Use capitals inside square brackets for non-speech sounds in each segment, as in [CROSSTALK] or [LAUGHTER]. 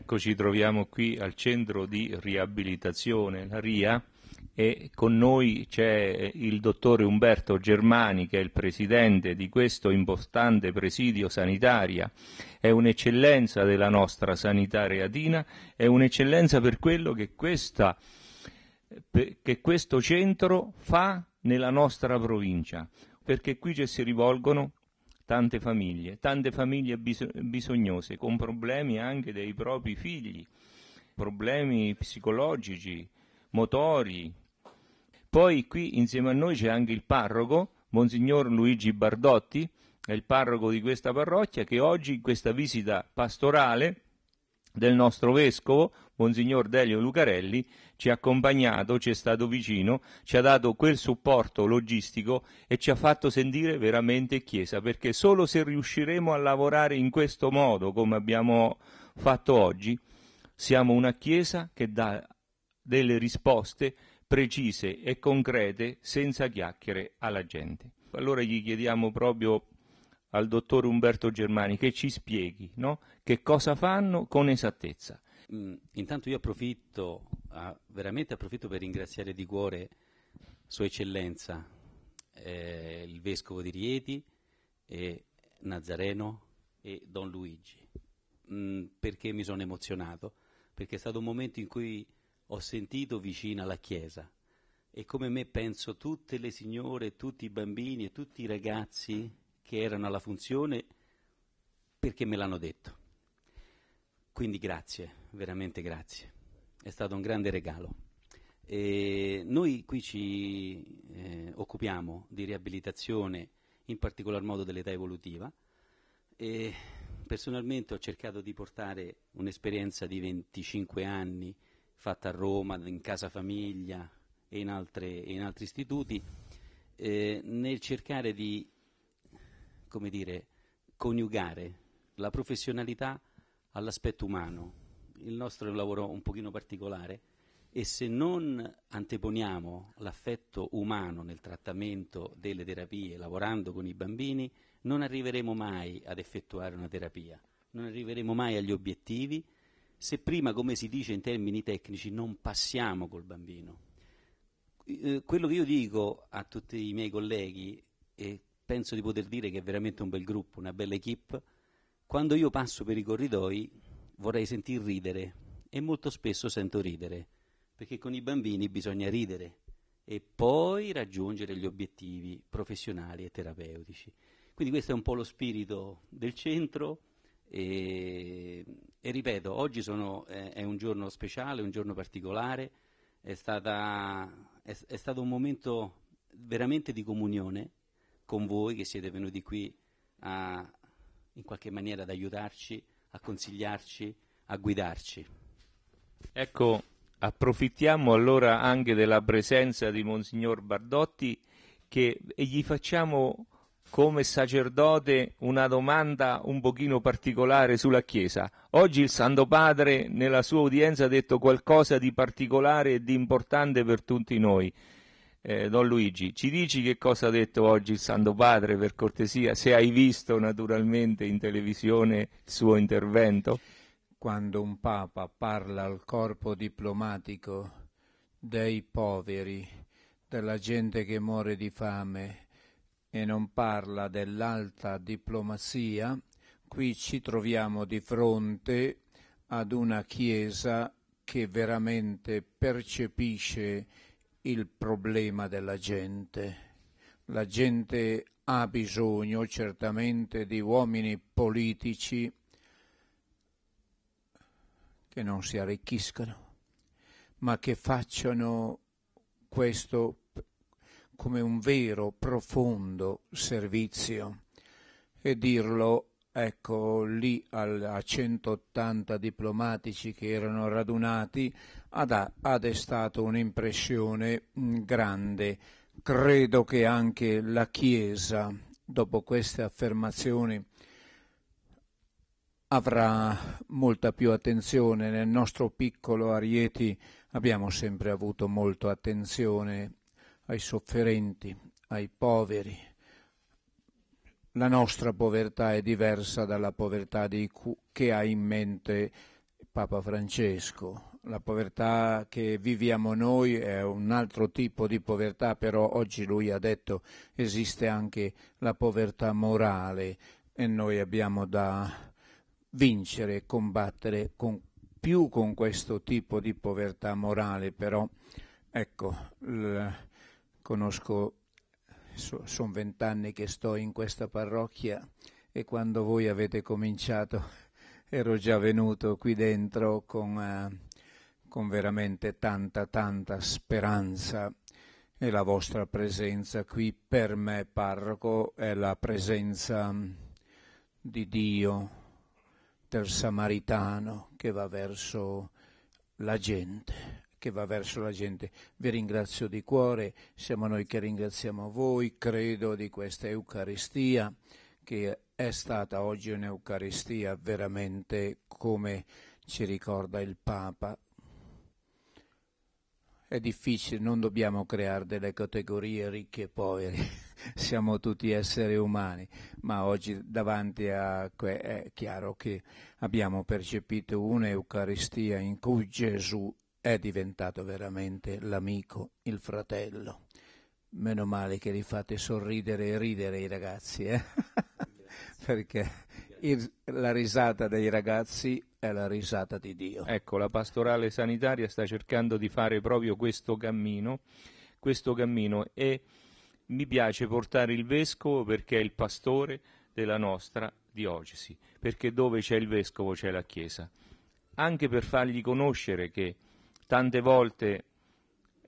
Ecco, ci troviamo qui al centro di riabilitazione, la RIA, e con noi c'è eh, il dottore Umberto Germani che è il presidente di questo importante presidio sanitaria, è un'eccellenza della nostra sanità reatina, è un'eccellenza per quello che, questa, che questo centro fa nella nostra provincia, perché qui ci si rivolgono tante famiglie, tante famiglie bisognose, con problemi anche dei propri figli, problemi psicologici, motori. Poi qui insieme a noi c'è anche il parroco, Monsignor Luigi Bardotti, è il parroco di questa parrocchia che oggi in questa visita pastorale del nostro vescovo, Monsignor Delio Lucarelli, ci ha accompagnato, ci è stato vicino, ci ha dato quel supporto logistico e ci ha fatto sentire veramente Chiesa, perché solo se riusciremo a lavorare in questo modo, come abbiamo fatto oggi, siamo una Chiesa che dà delle risposte precise e concrete, senza chiacchiere, alla gente. Allora gli chiediamo proprio al dottor Umberto Germani che ci spieghi no? che cosa fanno con esattezza. Mm, intanto io approfitto, ah, veramente approfitto per ringraziare di cuore Sua Eccellenza, eh, il Vescovo di Rieti, e Nazareno e Don Luigi, mm, perché mi sono emozionato, perché è stato un momento in cui ho sentito vicina la Chiesa e come me penso tutte le signore, tutti i bambini e tutti i ragazzi che erano alla funzione perché me l'hanno detto. Quindi grazie, veramente grazie. È stato un grande regalo. E noi qui ci eh, occupiamo di riabilitazione, in particolar modo dell'età evolutiva. E personalmente ho cercato di portare un'esperienza di 25 anni fatta a Roma, in casa famiglia e in, altre, in altri istituti, eh, nel cercare di come dire, coniugare la professionalità all'aspetto umano. Il nostro è un lavoro un pochino particolare e se non anteponiamo l'affetto umano nel trattamento delle terapie, lavorando con i bambini, non arriveremo mai ad effettuare una terapia, non arriveremo mai agli obiettivi se prima, come si dice in termini tecnici, non passiamo col bambino. Eh, quello che io dico a tutti i miei colleghi e penso di poter dire che è veramente un bel gruppo, una bella equip, quando io passo per i corridoi vorrei sentir ridere e molto spesso sento ridere, perché con i bambini bisogna ridere e poi raggiungere gli obiettivi professionali e terapeutici. Quindi questo è un po' lo spirito del centro e, e ripeto, oggi sono, eh, è un giorno speciale, un giorno particolare, è, stata, è, è stato un momento veramente di comunione con voi che siete venuti qui a, in qualche maniera ad aiutarci, a consigliarci, a guidarci. Ecco, approfittiamo allora anche della presenza di Monsignor Bardotti che, e gli facciamo come sacerdote una domanda un pochino particolare sulla Chiesa. Oggi il Santo Padre nella sua udienza ha detto qualcosa di particolare e di importante per tutti noi. Eh, Don Luigi, ci dici che cosa ha detto oggi il Santo Padre per cortesia, se hai visto naturalmente in televisione il suo intervento? Quando un Papa parla al corpo diplomatico dei poveri, della gente che muore di fame e non parla dell'alta diplomazia, qui ci troviamo di fronte ad una Chiesa che veramente percepisce il problema della gente. La gente ha bisogno certamente di uomini politici che non si arricchiscano, ma che facciano questo come un vero, profondo servizio. E dirlo ecco, lì al, a 180 diplomatici che erano radunati, ha, ha destato un'impressione mm, grande. Credo che anche la Chiesa, dopo queste affermazioni, avrà molta più attenzione. Nel nostro piccolo Arieti abbiamo sempre avuto molta attenzione ai sofferenti, ai poveri, la nostra povertà è diversa dalla povertà che ha in mente Papa Francesco. La povertà che viviamo noi è un altro tipo di povertà, però oggi lui ha detto esiste anche la povertà morale e noi abbiamo da vincere e combattere con, più con questo tipo di povertà morale, però ecco, l- conosco so, sono vent'anni che sto in questa parrocchia e quando voi avete cominciato [LAUGHS] ero già venuto qui dentro con, eh, con veramente tanta, tanta speranza e la vostra presenza qui per me, parroco, è la presenza mm, di Dio, del Samaritano che va verso la gente che va verso la gente. Vi ringrazio di cuore, siamo noi che ringraziamo voi, credo, di questa Eucaristia che è stata oggi un'Eucaristia veramente come ci ricorda il Papa. È difficile, non dobbiamo creare delle categorie ricche e poveri, [LAUGHS] siamo tutti esseri umani, ma oggi davanti a que- è chiaro che abbiamo percepito un'Eucaristia in cui Gesù è diventato veramente l'amico, il fratello. Meno male che li fate sorridere e ridere i ragazzi, eh? [LAUGHS] perché il, la risata dei ragazzi è la risata di Dio. Ecco, la pastorale sanitaria sta cercando di fare proprio questo cammino, questo cammino e mi piace portare il vescovo perché è il pastore della nostra diocesi, perché dove c'è il vescovo c'è la Chiesa, anche per fargli conoscere che tante volte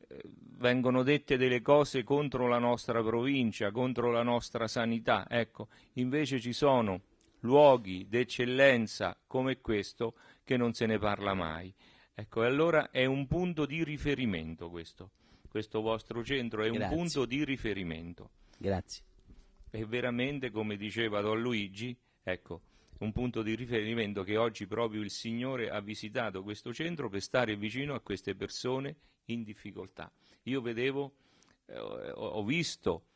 eh, vengono dette delle cose contro la nostra provincia, contro la nostra sanità. Ecco, invece ci sono luoghi d'eccellenza come questo che non se ne parla mai. Ecco, e allora è un punto di riferimento questo, questo vostro centro è Grazie. un punto di riferimento. Grazie. E veramente, come diceva Don Luigi, ecco, un punto di riferimento che oggi proprio il Signore ha visitato questo centro per stare vicino a queste persone in difficoltà. Io vedevo, eh, ho visto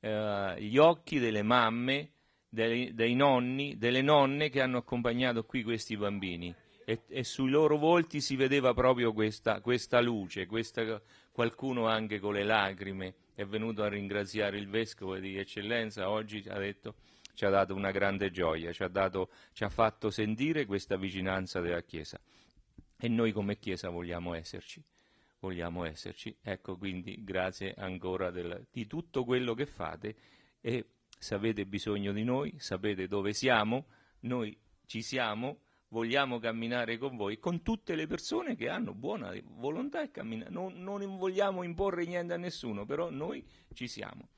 eh, gli occhi delle mamme, dei, dei, nonni, delle nonne che hanno accompagnato qui questi bambini e, e sui loro volti si vedeva proprio questa, questa luce, questa, qualcuno anche con le lacrime è venuto a ringraziare il vescovo di eccellenza, oggi ha detto ci ha dato una grande gioia, ci ha, dato, ci ha fatto sentire questa vicinanza della Chiesa. E noi come Chiesa vogliamo esserci, vogliamo esserci. Ecco quindi grazie ancora del, di tutto quello che fate e se avete bisogno di noi, sapete dove siamo, noi ci siamo, vogliamo camminare con voi, con tutte le persone che hanno buona volontà e camminano. non vogliamo imporre niente a nessuno, però noi ci siamo.